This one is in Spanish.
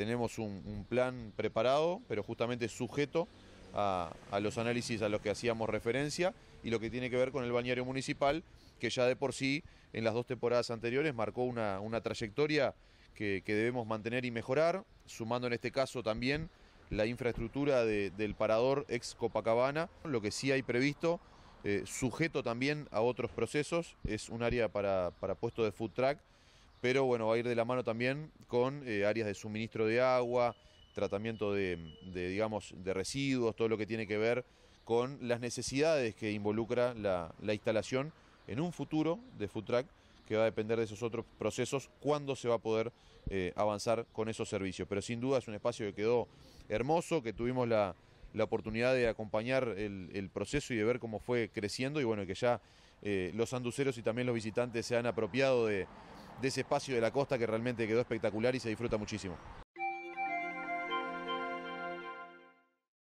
tenemos un, plan preparado, pero justamente sujeto a, los análisis a los que hacíamos referencia y lo que tiene que ver con el balneario municipal, que ya de por sí en las dos temporadas anteriores marcó una, trayectoria que, debemos mantener y mejorar, sumando en este caso también la infraestructura del parador ex Copacabana, lo que sí hay previsto, eh, sujeto también a otros procesos, es un área para, para puesto de food track pero bueno, va a ir de la mano también con eh, áreas de suministro de agua, tratamiento de, digamos, de residuos, todo lo que tiene que ver con las necesidades que involucra la, instalación en un futuro de track que va a depender de esos otros procesos, cuándo se va a poder eh, avanzar con esos servicios. Pero sin duda es un espacio que quedó hermoso, que tuvimos la, oportunidad de acompañar el, proceso y de ver cómo fue creciendo y bueno, que ya eh, los anduceros y también los visitantes se han apropiado de, de ese espacio de la costa que realmente quedó espectacular y se disfruta muchísimo.